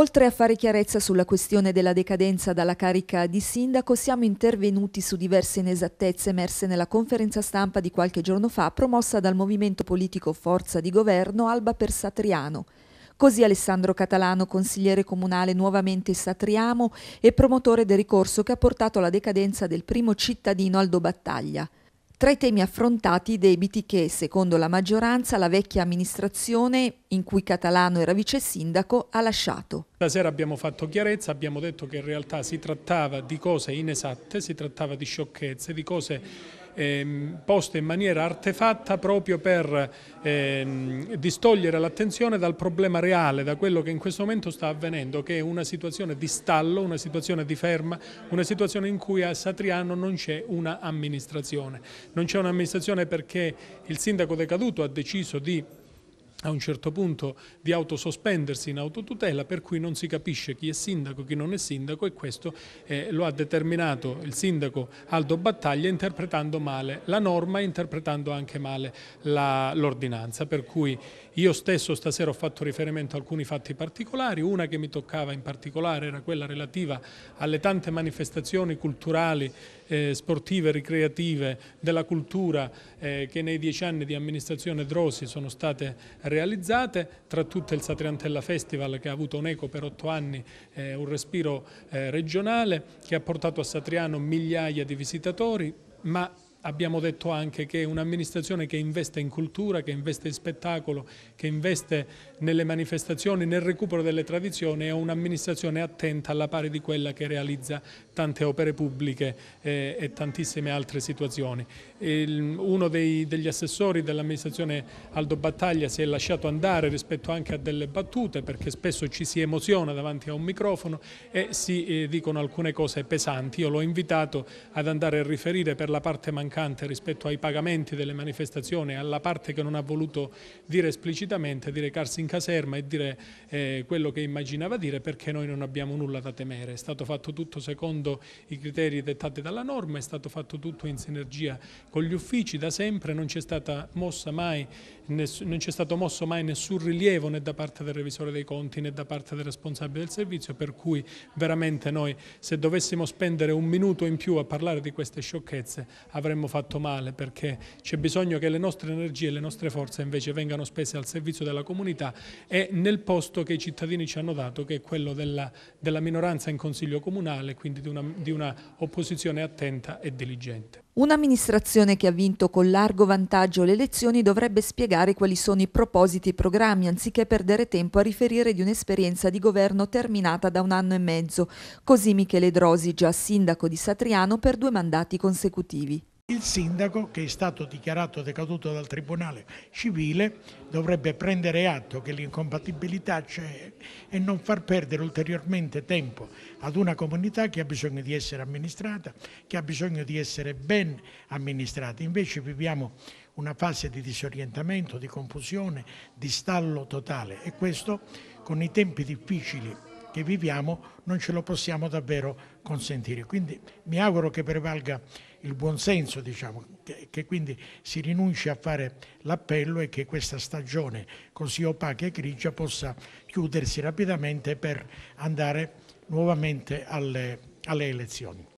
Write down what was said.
Oltre a fare chiarezza sulla questione della decadenza dalla carica di sindaco, siamo intervenuti su diverse inesattezze emerse nella conferenza stampa di qualche giorno fa promossa dal movimento politico Forza di Governo Alba per Satriano. Così Alessandro Catalano, consigliere comunale nuovamente Satriamo e promotore del ricorso che ha portato alla decadenza del primo cittadino Aldo Battaglia. Tra i temi affrontati i debiti che, secondo la maggioranza, la vecchia amministrazione, in cui Catalano era vice sindaco, ha lasciato. Stasera abbiamo fatto chiarezza, abbiamo detto che in realtà si trattava di cose inesatte, si trattava di sciocchezze, di cose Ehm, poste in maniera artefatta proprio per ehm, distogliere l'attenzione dal problema reale, da quello che in questo momento sta avvenendo, che è una situazione di stallo, una situazione di ferma, una situazione in cui a Satriano non c'è un'amministrazione. Non c'è un'amministrazione perché il sindaco decaduto ha deciso di a un certo punto di autosospendersi in autotutela per cui non si capisce chi è sindaco, chi non è sindaco e questo eh, lo ha determinato il sindaco Aldo Battaglia interpretando male la norma e interpretando anche male l'ordinanza per cui io stesso stasera ho fatto riferimento a alcuni fatti particolari, una che mi toccava in particolare era quella relativa alle tante manifestazioni culturali, eh, sportive, ricreative, della cultura eh, che nei dieci anni di amministrazione Drosi sono state realizzate, tra tutte il Satriantella Festival che ha avuto un'eco per otto anni, eh, un respiro eh, regionale, che ha portato a Satriano migliaia di visitatori, ma Abbiamo detto anche che un'amministrazione che investe in cultura, che investe in spettacolo, che investe nelle manifestazioni, nel recupero delle tradizioni è un'amministrazione attenta alla pari di quella che realizza tante opere pubbliche eh, e tantissime altre situazioni. Il, uno dei, degli assessori dell'amministrazione Aldo Battaglia si è lasciato andare rispetto anche a delle battute perché spesso ci si emoziona davanti a un microfono e si eh, dicono alcune cose pesanti. Io l'ho invitato ad andare a riferire per la parte mancata mancante rispetto ai pagamenti delle manifestazioni alla parte che non ha voluto dire esplicitamente di recarsi in caserma e dire eh, quello che immaginava dire perché noi non abbiamo nulla da temere. È stato fatto tutto secondo i criteri dettati dalla norma, è stato fatto tutto in sinergia con gli uffici da sempre, non c'è stato mosso mai nessun rilievo né da parte del revisore dei conti né da parte del responsabile del servizio per cui veramente noi se dovessimo spendere un minuto in più a parlare di queste sciocchezze avremmo avremmo fatto male perché c'è bisogno che le nostre energie e le nostre forze invece vengano spese al servizio della comunità e nel posto che i cittadini ci hanno dato che è quello della, della minoranza in consiglio comunale, quindi di una, di una opposizione attenta e diligente. Un'amministrazione che ha vinto con largo vantaggio le elezioni dovrebbe spiegare quali sono i propositi e i programmi, anziché perdere tempo a riferire di un'esperienza di governo terminata da un anno e mezzo. Così Michele Drosi, già sindaco di Satriano, per due mandati consecutivi il sindaco, che è stato dichiarato decaduto dal Tribunale civile, dovrebbe prendere atto che l'incompatibilità c'è e non far perdere ulteriormente tempo ad una comunità che ha bisogno di essere amministrata, che ha bisogno di essere ben amministrata. Invece viviamo una fase di disorientamento, di confusione, di stallo totale e questo con i tempi difficili che viviamo non ce lo possiamo davvero consentire. Quindi mi auguro che prevalga il buonsenso, diciamo, che, che quindi si rinunci a fare l'appello e che questa stagione così opaca e grigia possa chiudersi rapidamente per andare nuovamente alle, alle elezioni.